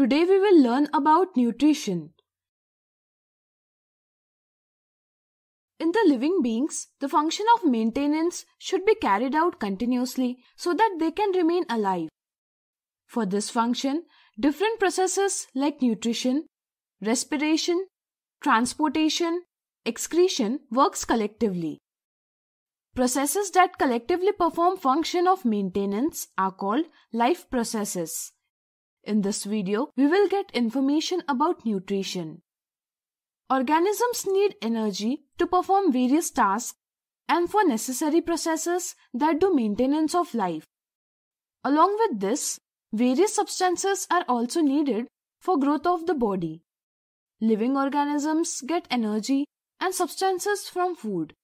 Today we will learn about nutrition. In the living beings, the function of maintenance should be carried out continuously so that they can remain alive. For this function, different processes like nutrition, respiration, transportation, excretion works collectively. Processes that collectively perform function of maintenance are called life processes. In this video, we will get information about nutrition. Organisms need energy to perform various tasks and for necessary processes that do maintenance of life. Along with this, various substances are also needed for growth of the body. Living organisms get energy and substances from food.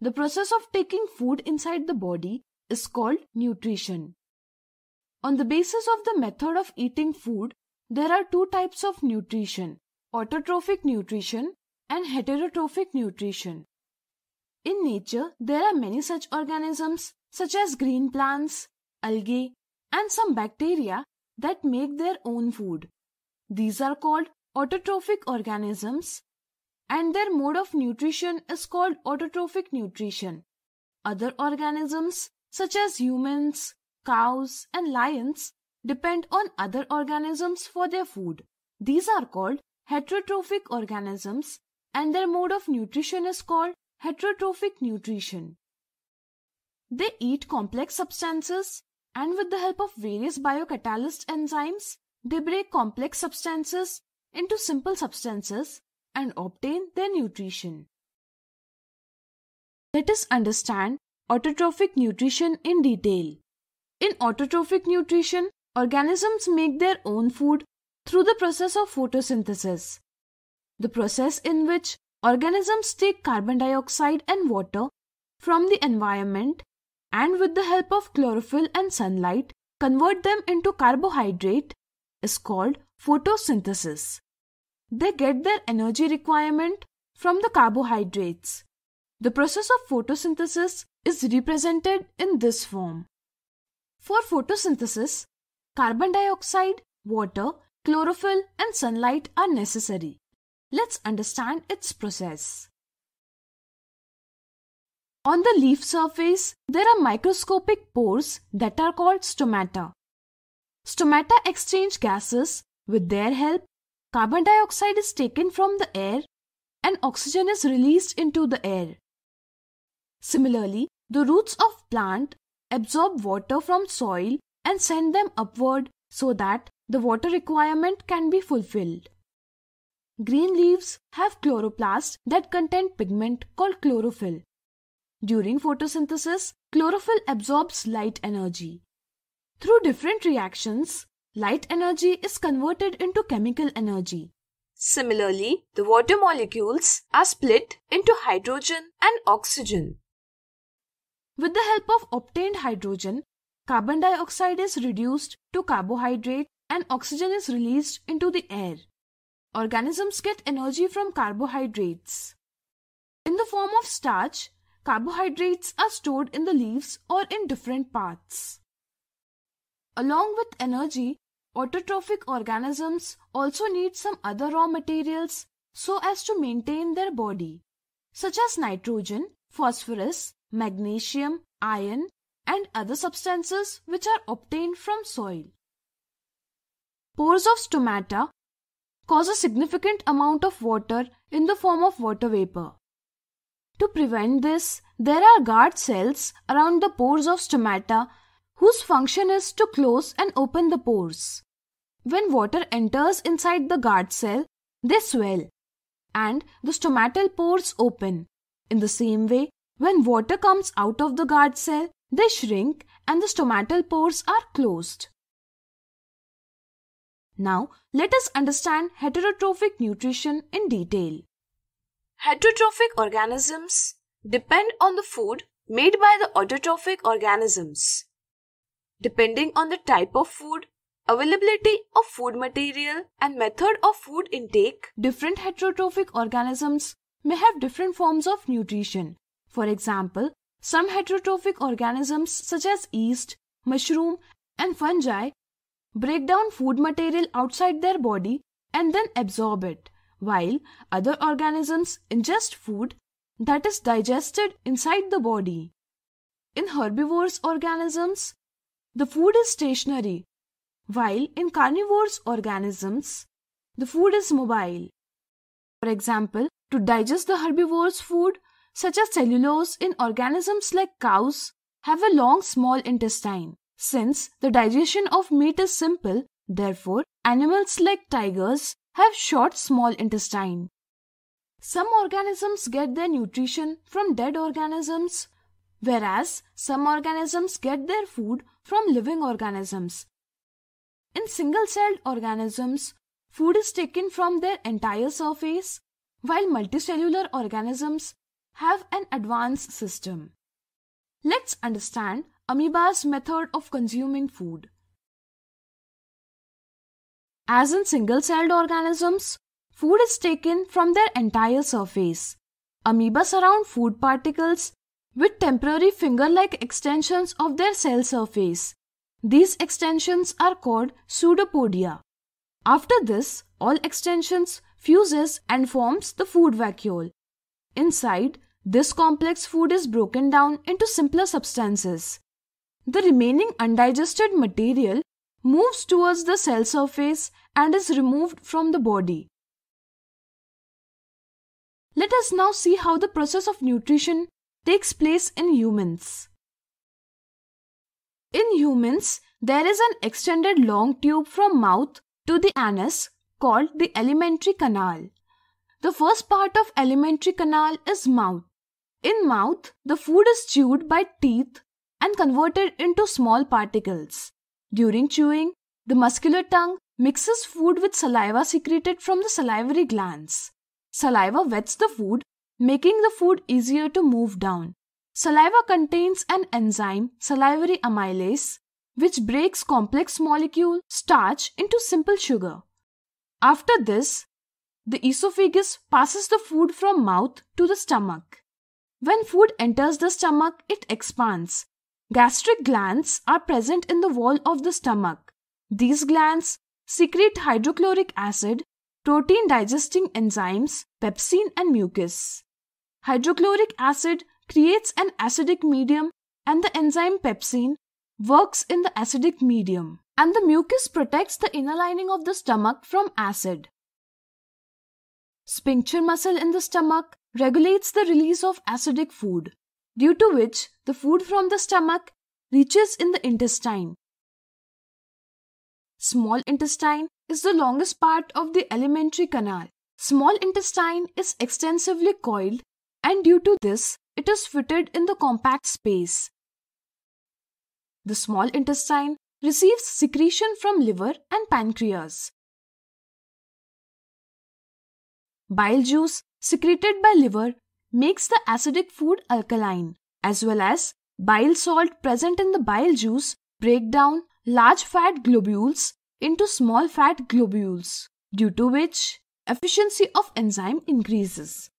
The process of taking food inside the body is called nutrition. On the basis of the method of eating food, there are two types of nutrition, autotrophic nutrition and heterotrophic nutrition. In nature, there are many such organisms such as green plants, algae, and some bacteria that make their own food. These are called autotrophic organisms and their mode of nutrition is called autotrophic nutrition. Other organisms such as humans, cows, and lions depend on other organisms for their food. These are called heterotrophic organisms and their mode of nutrition is called heterotrophic nutrition. They eat complex substances and with the help of various biocatalyst enzymes, they break complex substances into simple substances and obtain their nutrition. Let us understand autotrophic nutrition in detail. In autotrophic nutrition, organisms make their own food through the process of photosynthesis, the process in which organisms take carbon dioxide and water from the environment and with the help of chlorophyll and sunlight convert them into carbohydrate is called photosynthesis. They get their energy requirement from the carbohydrates. The process of photosynthesis is represented in this form. For photosynthesis, carbon dioxide, water, chlorophyll and sunlight are necessary. Let's understand its process. On the leaf surface, there are microscopic pores that are called stomata. Stomata exchange gases. With their help, carbon dioxide is taken from the air and oxygen is released into the air. Similarly, the roots of plant absorb water from soil and send them upward so that the water requirement can be fulfilled. Green leaves have chloroplasts that contain pigment called chlorophyll. During photosynthesis, chlorophyll absorbs light energy. Through different reactions, light energy is converted into chemical energy. Similarly, the water molecules are split into hydrogen and oxygen. With the help of obtained hydrogen, carbon dioxide is reduced to carbohydrate and oxygen is released into the air. Organisms get energy from carbohydrates. In the form of starch, carbohydrates are stored in the leaves or in different parts. Along with energy, autotrophic organisms also need some other raw materials so as to maintain their body, such as nitrogen, phosphorus, magnesium, iron and other substances which are obtained from soil. Pores of stomata cause a significant amount of water in the form of water vapor. To prevent this, there are guard cells around the pores of stomata whose function is to close and open the pores. When water enters inside the guard cell, they swell and the stomatal pores open. In the same way, when water comes out of the guard cell, they shrink and the stomatal pores are closed. Now, let us understand heterotrophic nutrition in detail. Heterotrophic organisms depend on the food made by the autotrophic organisms. Depending on the type of food, availability of food material, and method of food intake, different heterotrophic organisms may have different forms of nutrition for example, some heterotrophic organisms such as yeast, mushroom, and fungi break down food material outside their body and then absorb it, while other organisms ingest food that is digested inside the body. In herbivorous organisms, the food is stationary, while in carnivorous organisms, the food is mobile. For example, to digest the herbivore's food, such as cellulose in organisms like cows, have a long small intestine. Since the digestion of meat is simple, therefore animals like tigers have short small intestine. Some organisms get their nutrition from dead organisms, whereas some organisms get their food from living organisms. In single-celled organisms, food is taken from their entire surface, while multicellular organisms have an advanced system. Let's understand amoeba's method of consuming food. As in single-celled organisms, food is taken from their entire surface. Amoeba surround food particles with temporary finger-like extensions of their cell surface. These extensions are called pseudopodia. After this, all extensions fuses and forms the food vacuole. Inside, this complex food is broken down into simpler substances. The remaining undigested material moves towards the cell surface and is removed from the body. Let us now see how the process of nutrition takes place in humans. In humans, there is an extended long tube from mouth to the anus called the alimentary canal. The first part of alimentary canal is mouth. In mouth, the food is chewed by teeth and converted into small particles. During chewing, the muscular tongue mixes food with saliva secreted from the salivary glands. Saliva wets the food, making the food easier to move down. Saliva contains an enzyme, salivary amylase, which breaks complex molecule starch into simple sugar. After this, the esophagus passes the food from mouth to the stomach. When food enters the stomach, it expands. Gastric glands are present in the wall of the stomach. These glands secrete hydrochloric acid, protein digesting enzymes, pepsin, and mucus. Hydrochloric acid creates an acidic medium, and the enzyme pepsin works in the acidic medium. And the mucus protects the inner lining of the stomach from acid. Sphincter muscle in the stomach regulates the release of acidic food, due to which the food from the stomach reaches in the intestine. Small intestine is the longest part of the alimentary canal. Small intestine is extensively coiled and due to this it is fitted in the compact space. The small intestine receives secretion from liver and pancreas. Bile juice secreted by liver makes the acidic food alkaline as well as bile salt present in the bile juice break down large fat globules into small fat globules due to which efficiency of enzyme increases.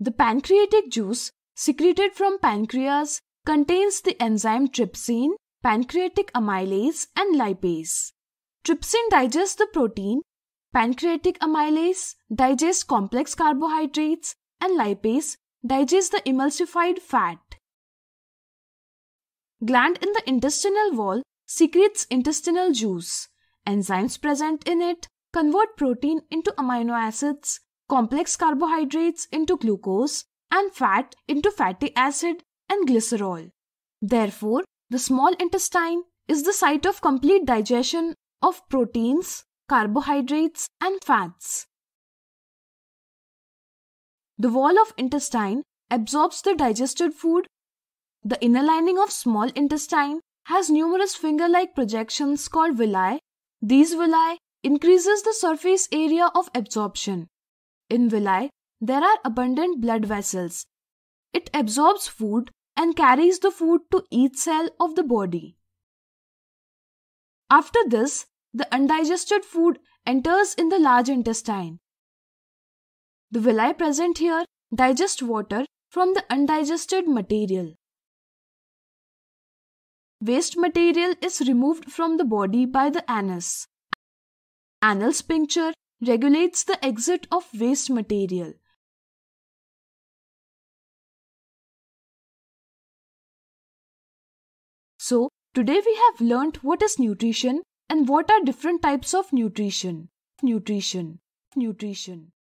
The pancreatic juice secreted from pancreas contains the enzyme trypsin, pancreatic amylase and lipase. Trypsin digests the protein Pancreatic amylase digests complex carbohydrates and lipase digests the emulsified fat. Gland in the intestinal wall secretes intestinal juice. Enzymes present in it convert protein into amino acids, complex carbohydrates into glucose, and fat into fatty acid and glycerol. Therefore, the small intestine is the site of complete digestion of proteins, carbohydrates and fats. The wall of intestine absorbs the digested food. The inner lining of small intestine has numerous finger-like projections called villi. These villi increases the surface area of absorption. In villi, there are abundant blood vessels. It absorbs food and carries the food to each cell of the body. After this, the undigested food enters in the large intestine. The villi present here digest water from the undigested material. Waste material is removed from the body by the anus. Anal sphincter regulates the exit of waste material. So, today we have learnt what is nutrition and what are different types of nutrition nutrition nutrition